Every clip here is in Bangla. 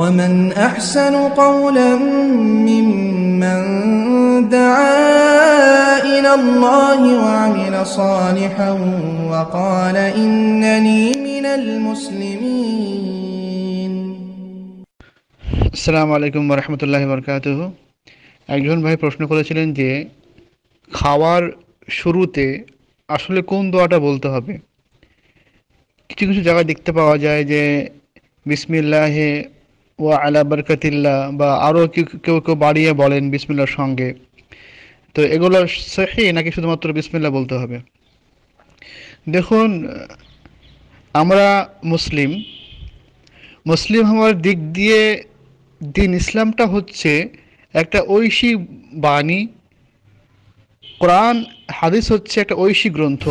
ومن أحسن قولا ممن دعا إلى الله وعمل صالحا وقال إنني من المسلمين السلام عليكم ورحمة الله وبركاته একজন ভাই প্রশ্ন করেছিলেন যে খাওয়ার শুরুতে আসলে কোন দোয়াটা বলতে হবে কিছু কিছু জায়গায় দেখতে পাওয়া যায় যে বিসমিল্লাহে ও আলা বরকতিল্লা বা আরও কেউ কেউ বাড়িয়ে বলেন বিসমিল্লার সঙ্গে তো এগুলো সহি নাকি শুধুমাত্র বিসমিল্লা বলতে হবে দেখুন আমরা মুসলিম মুসলিম হওয়ার দিক দিয়ে দিন ইসলামটা হচ্ছে একটা ঐশী বাণী কোরআন হাদিস হচ্ছে একটা ঐশী গ্রন্থ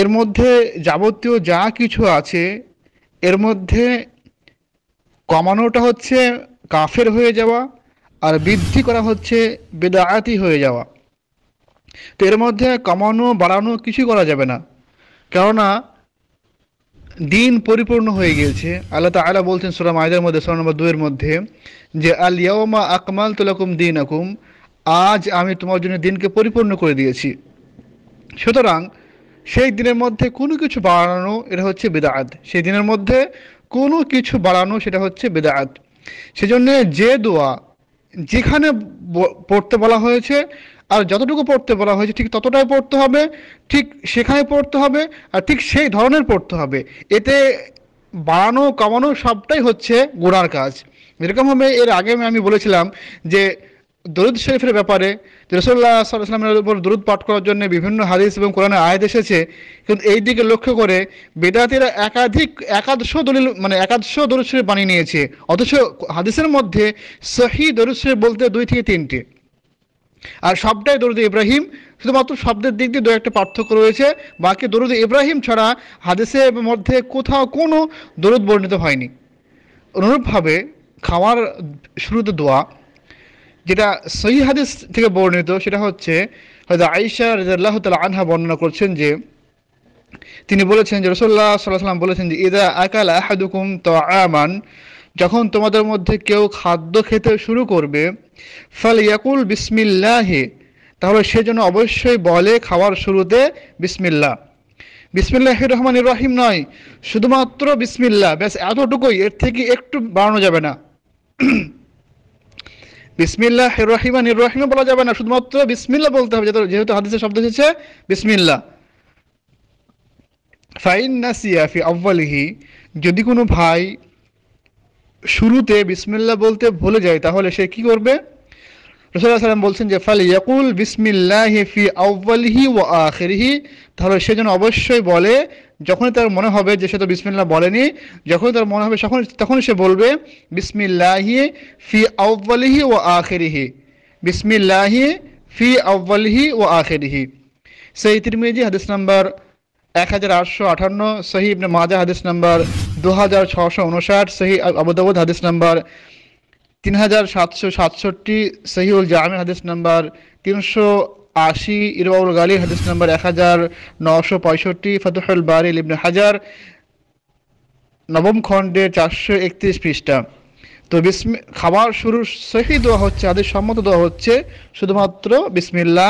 এর মধ্যে যাবতীয় যা কিছু আছে এর মধ্যে কমানোটা হচ্ছে কাফের হয়ে যাওয়া আর বৃদ্ধি করা হচ্ছে বেদায়াতি হয়ে যাওয়া তো এর মধ্যে কমানো বাড়ানো কিছুই করা যাবে না কেননা দিন পরিপূর্ণ হয়ে গিয়েছে আল্লাহ তালা বলছেন সুরাম আয়দের মধ্যে সুরা নম্বর দুয়ের মধ্যে যে আল ইয়মা আকমাল তুলাকুম দিন আকুম আজ আমি তোমার জন্য দিনকে পরিপূর্ণ করে দিয়েছি সুতরাং সেই দিনের মধ্যে কোনো কিছু বাড়ানো এটা হচ্ছে বেদায়াত সেই দিনের মধ্যে কোনো কিছু বাড়ানো সেটা হচ্ছে বেদায়াত সেজন্য যে দোয়া যেখানে পড়তে বলা হয়েছে আর যতটুকু পড়তে বলা হয়েছে ঠিক ততটাই পড়তে হবে ঠিক সেখানে পড়তে হবে আর ঠিক সেই ধরনের পড়তে হবে এতে বাড়ানো কমানো সবটাই হচ্ছে গোড়ার কাজ এরকমভাবে এর আগে আমি বলেছিলাম যে দরুদ শরীফের ব্যাপারে রসল্লাহ সাল্লামের উপর দরুদ পাঠ করার জন্য বিভিন্ন হাদিস এবং কোরআনে আয়াত এসেছে কিন্তু এই দিকে লক্ষ্য করে বেদাতিরা একাধিক একাদশ দলিল মানে একাদশ দরুদ শরীফ বানিয়ে নিয়েছে অথচ হাদিসের মধ্যে সহি দরুদ শরীফ বলতে দুই থেকে তিনটি আর সবটাই দরুদ ইব্রাহিম শুধুমাত্র শব্দের দিক দিয়ে দু একটা পার্থক্য রয়েছে বাকি দরুদ ইব্রাহিম ছাড়া হাদিসের মধ্যে কোথাও কোনো দরুদ বর্ণিত হয়নি অনুরূপভাবে খাওয়ার শুরুতে দোয়া যেটা সহি হাদিস থেকে বর্ণিত সেটা হচ্ছে হয়তো আইসা রাজাল্লাহ তাল আনহা বর্ণনা করছেন যে তিনি বলেছেন যে সাল্লাহ সাল্লাম বলেছেন যে ইদা আকাল আহাদুকুম তো আমান যখন তোমাদের মধ্যে কেউ খাদ্য খেতে শুরু করবে ফল ইয়াকুল বিসমিল্লাহি তাহলে সে যেন অবশ্যই বলে খাওয়ার শুরুতে বিসমিল্লা বিসমিল্লাহ রহমান ইব্রাহিম নয় শুধুমাত্র বিসমিল্লা ব্যাস এতটুকুই এর থেকে একটু বাড়ানো যাবে না বিসমিল্লাহ রহিমান রহিমে বলা যাবে না শুধুমাত্র বিসমিল্লা বলতে হবে যেহেতু হাদিসের শব্দ হচ্ছে বিসমিল্লা ফাইন নাসিয়াফি ফি আব্বালিহি যদি কোনো ভাই শুরুতে বিসমিল্লা বলতে ভুলে যায় তাহলে সে কি করবে রসুল্লাহ সাল্লাম বলছেন যে ফাল ইয়াকুল বিসমিল্লাহি ফি আউ্বালহি ও আখেরহি তাহলে সে যেন অবশ্যই বলে যখনই তার মনে হবে যে সে তো বিসমিল্লা বলেনি যখনই তার মনে হবে তখন তখন সে বলবে বিসমিল্লাহি ফি আউ্বালহি ও আখেরহি বিসমিল্লাহি ফি আউ্বালহি ও আখেরহি সেই তিরমিজি হাদিস নাম্বার এক হাজার আটশো আঠান্ন সহি মাজা হাদিস নাম্বার দু হাজার ছশো উনষাট সহি আবুদাবুদ হাদিস নাম্বার তিন হাজার সাতশো সাতষট্টি সহিউল জামি হাদিস নাম্বার তিনশো আশি ইরবাউল গালি হাদিস নাম্বার এক হাজার নশো পঁয়ষট্টি ফতুহুল বারি ইবনে হাজার নবম খণ্ডে চারশো একত্রিশ পৃষ্ঠা তো বিসমি খাবার শুরুর সহি দোয়া হচ্ছে আদেশ সম্মত দেওয়া হচ্ছে শুধুমাত্র বিসমিল্লা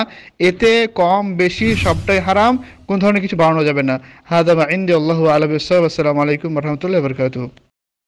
এতে কম বেশি সবটাই হারাম কোন ধরনের কিছু বাড়ানো যাবে না হাদামা ইন্দি আল্লাহ আলবিসাম আসসালামু আলাইকুম রহমতুল্লাহ বরকাত